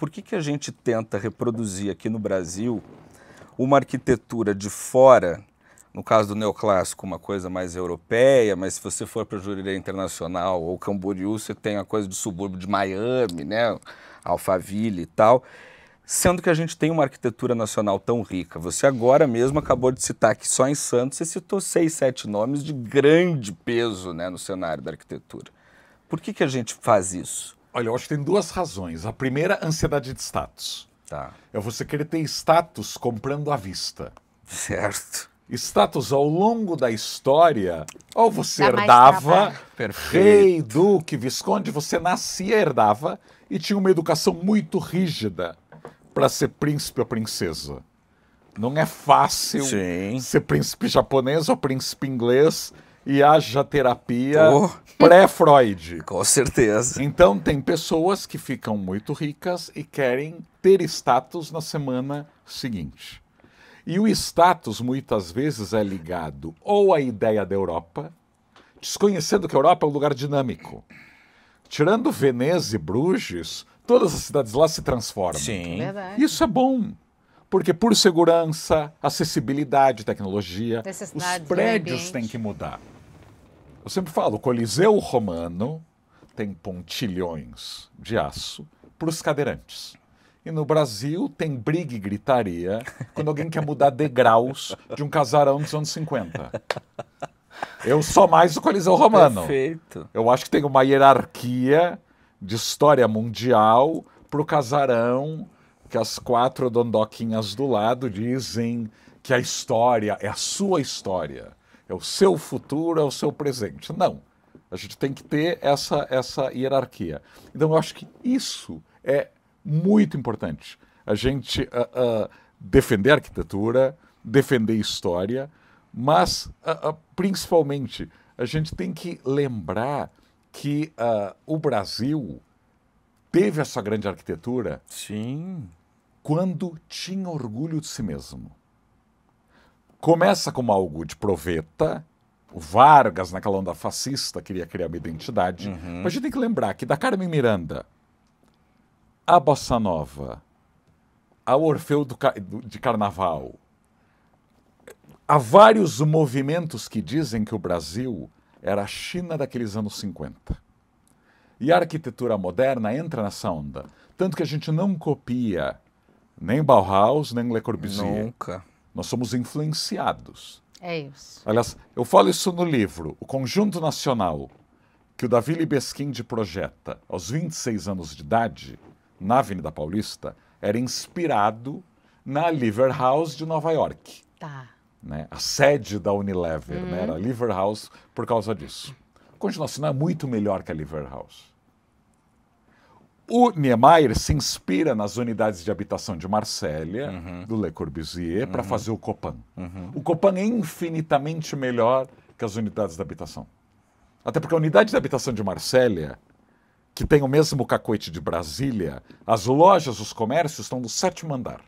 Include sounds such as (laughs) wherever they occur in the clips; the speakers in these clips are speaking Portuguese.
por que, que a gente tenta reproduzir aqui no Brasil uma arquitetura de fora, no caso do neoclássico, uma coisa mais europeia, mas se você for para a Jurerê Internacional ou Camboriú, você tem a coisa do subúrbio de Miami, né? Alphaville e tal sendo que a gente tem uma arquitetura nacional tão rica. Você agora mesmo acabou de citar que só em Santos você citou seis, sete nomes de grande peso né, no cenário da arquitetura. Por que, que a gente faz isso? Olha, eu acho que tem duas razões. A primeira, ansiedade de status. Tá. É você querer ter status comprando à vista. Certo status ao longo da história, ou você herdava, rei, duque, visconde, você nascia, herdava e tinha uma educação muito rígida para ser príncipe ou princesa. Não é fácil Sim. ser príncipe japonês ou príncipe inglês e haja terapia oh. pré-Freud. (laughs) Com certeza. Então, tem pessoas que ficam muito ricas e querem ter status na semana seguinte. E o status muitas vezes é ligado ou à ideia da Europa, desconhecendo que a Europa é um lugar dinâmico. Tirando Veneza e Bruges, todas as cidades lá se transformam. Sim. Verdade. Isso é bom. Porque por segurança, acessibilidade, tecnologia, os prédios têm que mudar. Eu sempre falo, o Coliseu Romano tem pontilhões de aço para os cadeirantes. E no Brasil tem briga e gritaria quando alguém quer mudar degraus de um casarão dos anos 50. Eu sou mais o Coliseu Romano. Perfeito. Eu acho que tem uma hierarquia de história mundial para o casarão que as quatro dondoquinhas do lado dizem que a história é a sua história é o seu futuro, é o seu presente. Não. A gente tem que ter essa, essa hierarquia. Então, eu acho que isso é muito importante. A gente uh, uh, defender arquitetura, defender história, mas uh, principalmente a gente tem que lembrar que o Brasil teve essa grande arquitetura. Sim. Quando tinha orgulho de si mesmo. Começa como algo de proveta. O Vargas, naquela onda fascista, queria criar uma identidade. Uhum. Mas a gente tem que lembrar que da Carmen Miranda, a Bossa Nova, a Orfeu do, de Carnaval, há vários movimentos que dizem que o Brasil era a China daqueles anos 50. E a arquitetura moderna entra nessa onda. Tanto que a gente não copia nem Bauhaus, nem Le Corbusier. Nunca. Nós somos influenciados. É isso. Aliás, eu falo isso no livro, O Conjunto Nacional, que o Davi Libesquinde projeta aos 26 anos de idade, na Avenida Paulista, era inspirado na Liver House de Nova York. Tá. Né? A sede da Unilever hum. né? era a uhum. Liver House por causa disso. O Conjunto Nacional é muito melhor que a Liver House. O Niemeyer se inspira nas unidades de habitação de Marsella, uhum. do Le Corbusier, uhum. para fazer o Copan. Uhum. O Copan é infinitamente melhor que as unidades de habitação. Até porque a unidade de habitação de Marsella, que tem o mesmo cacoete de Brasília, as lojas, os comércios estão no sétimo andar.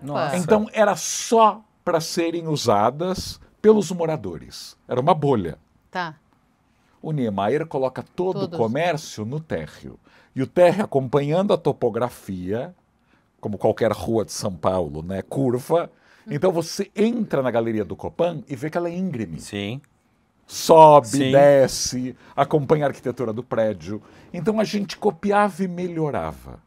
Nossa. Então era só para serem usadas pelos moradores. Era uma bolha. Tá o Niemeyer coloca todo Todos. o comércio no térreo. E o térreo, acompanhando a topografia, como qualquer rua de São Paulo, né, curva, então você entra na galeria do Copan e vê que ela é íngreme. Sim. Sobe, Sim. desce, acompanha a arquitetura do prédio. Então a gente copiava e melhorava.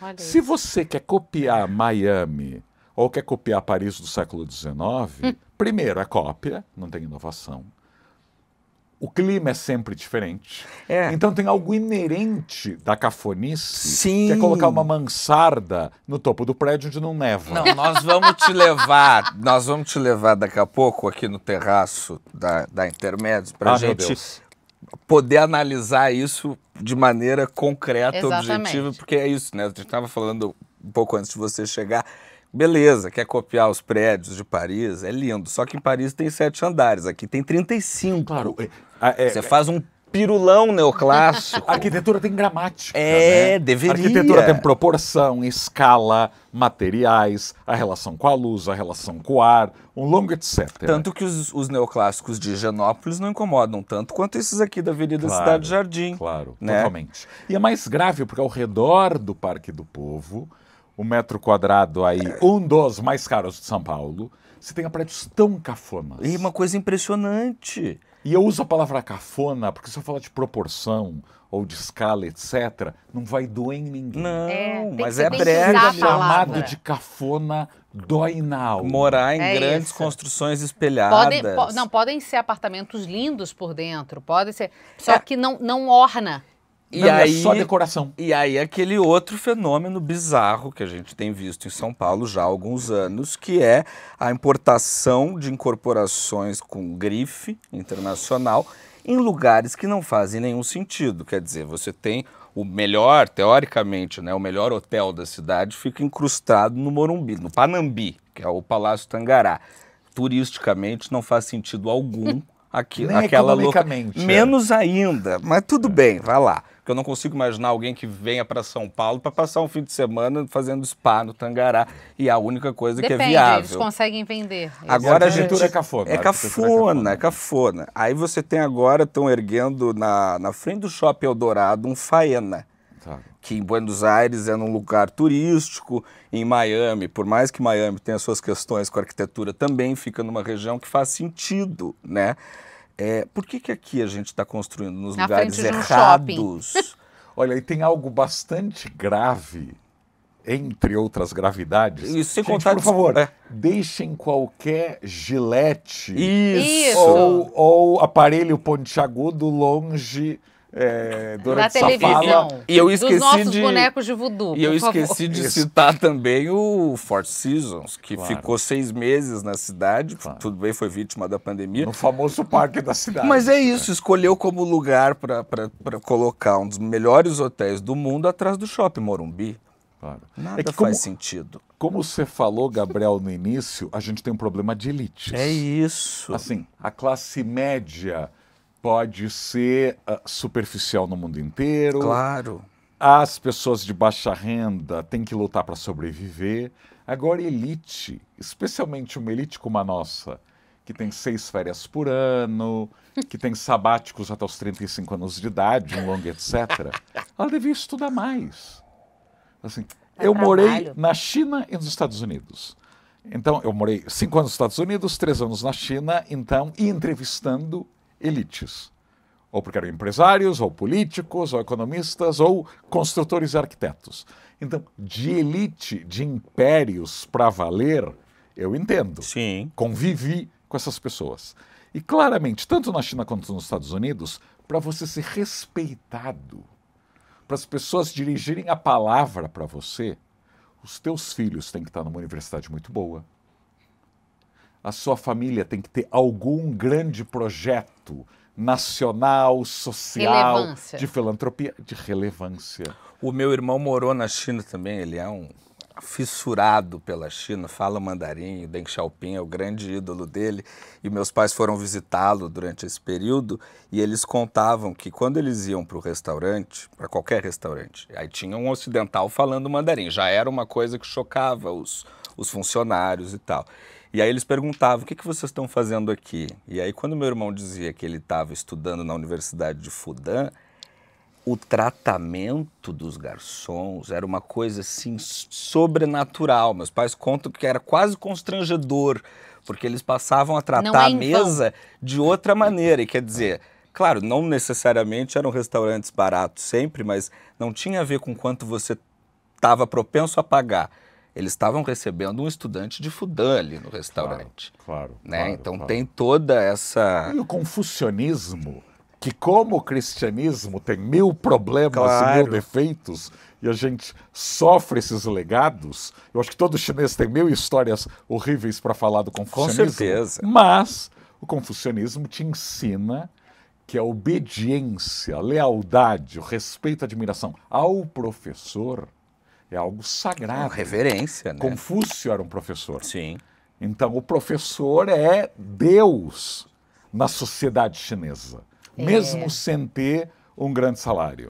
Olha Se isso. você quer copiar Miami ou quer copiar Paris do século XIX, (laughs) primeiro é cópia, não tem inovação o clima é sempre diferente. É. Então tem algo inerente da cafonice, Sim. que é colocar uma mansarda no topo do prédio onde não neva. Não, nós vamos te levar, nós vamos te levar daqui a pouco aqui no terraço da, da Intermédios para ah, gente poder analisar isso de maneira concreta, Exatamente. objetiva, porque é isso, né? A gente estava falando um pouco antes de você chegar, Beleza, quer copiar os prédios de Paris? É lindo. Só que em Paris tem sete andares, aqui tem 35. Claro. É, é, Você é. faz um pirulão neoclássico. A (laughs) arquitetura tem gramática. É, né? deveria. A arquitetura tem proporção, escala, materiais, a relação com a luz, a relação com o ar, um longo etc. Tanto que os, os neoclássicos de Genópolis não incomodam tanto quanto esses aqui da Avenida claro, Cidade Jardim. Claro, né? totalmente. E é mais grave porque ao redor do Parque do Povo o metro quadrado aí, um dos mais caros de São Paulo, você tem prédios tão cafonas. E uma coisa impressionante. E eu uso a palavra cafona porque se eu falar de proporção ou de escala, etc., não vai doer em ninguém. Não, é, mas é brega chamado de é. cafona dói na alma. Morar em é grandes isso. construções espelhadas. Podem, po, não, podem ser apartamentos lindos por dentro, podem ser. Só é. que não, não orna. E Não, é aí, é só decoração. E aí aquele outro fenômeno bizarro que a gente tem visto em São Paulo já há alguns anos, que é a importação de incorporações com grife internacional em lugares que não fazem nenhum sentido. Quer dizer, você tem o melhor, teoricamente, né, o melhor hotel da cidade fica incrustado no Morumbi, no Panambi, que é o Palácio Tangará. Turisticamente não faz sentido algum (laughs) aqui, Nem né, aquela louca. É. Menos ainda, mas tudo bem, vai lá. Porque eu não consigo imaginar alguém que venha para São Paulo para passar um fim de semana fazendo spa no Tangará e é a única coisa Depende, que é viável. eles conseguem vender. Eles agora a gente é cafona. É, é cafona, é cafona. Aí você tem agora, estão erguendo na, na frente do Shopping Eldorado um faena. Tá. Que em Buenos Aires é num lugar turístico, em Miami, por mais que Miami tenha suas questões com arquitetura, também fica numa região que faz sentido, né? É, por que, que aqui a gente está construindo nos Na lugares um errados? (laughs) Olha, e tem algo bastante grave, entre outras gravidades. Isso, sem gente, contar, por favor, é. deixem qualquer gilete Isso. Ou, ou aparelho pontiagudo longe é, da televisão. Fala. E eu esqueci Dos nossos de, bonecos de voodoo, E eu esqueci favor. de Isso. citar também o Four Seasons, que claro. ficou seis meses na cidade. Claro. Tudo bem, foi vítima da pandemia. No famoso parque da cidade. Mas é, é. isso, escolheu como lugar para colocar um dos melhores hotéis do mundo atrás do shopping Morumbi. Claro. Nada é que faz como, sentido. Como você falou, Gabriel, no início, a gente tem um problema de elites. É isso. Assim, a classe média pode ser uh, superficial no mundo inteiro. Claro. As pessoas de baixa renda têm que lutar para sobreviver. Agora, elite, especialmente uma elite como a nossa, que tem seis férias por ano, que tem sabáticos até os 35 anos de idade, um longo, etc., (laughs) ela devia estudar mais. Assim, é eu morei na China e nos Estados Unidos. Então, eu morei cinco anos nos Estados Unidos, três anos na China, então, e entrevistando elites. Ou porque eram empresários, ou políticos, ou economistas, ou construtores e arquitetos. Então, de elite, de impérios para valer, eu entendo. Sim. Convivi com essas pessoas. E claramente, tanto na China quanto nos Estados Unidos, para você ser respeitado, para as pessoas dirigirem a palavra para você, os teus filhos têm que estar numa universidade muito boa, a sua família tem que ter algum grande projeto nacional, social, relevância. de filantropia, de relevância. O meu irmão morou na China também, ele é um fissurado pela China, fala mandarim, Deng Xiaoping é o grande ídolo dele, e meus pais foram visitá-lo durante esse período, e eles contavam que quando eles iam para o restaurante, para qualquer restaurante, aí tinha um ocidental falando mandarim, já era uma coisa que chocava os, os funcionários e tal. E aí eles perguntavam: o que, que vocês estão fazendo aqui? E aí, quando meu irmão dizia que ele estava estudando na Universidade de Fudan, o tratamento dos garçons era uma coisa assim sobrenatural. Meus pais contam que era quase constrangedor, porque eles passavam a tratar é a mesa de outra maneira. E quer dizer, claro, não necessariamente eram restaurantes baratos sempre, mas não tinha a ver com quanto você estava propenso a pagar eles estavam recebendo um estudante de Fudan ali no restaurante. Claro, claro né? Claro, então claro. tem toda essa... E o confucionismo, que como o cristianismo tem mil problemas e mil defeitos, e a gente sofre esses legados, eu acho que todo chinês tem mil histórias horríveis para falar do confucionismo. Com certeza. Mas o confucionismo te ensina que a obediência, a lealdade, o respeito, a admiração ao professor é algo sagrado. É uma reverência, né? Confúcio era um professor. Sim. Então, o professor é Deus na sociedade chinesa, é. mesmo sem ter um grande salário.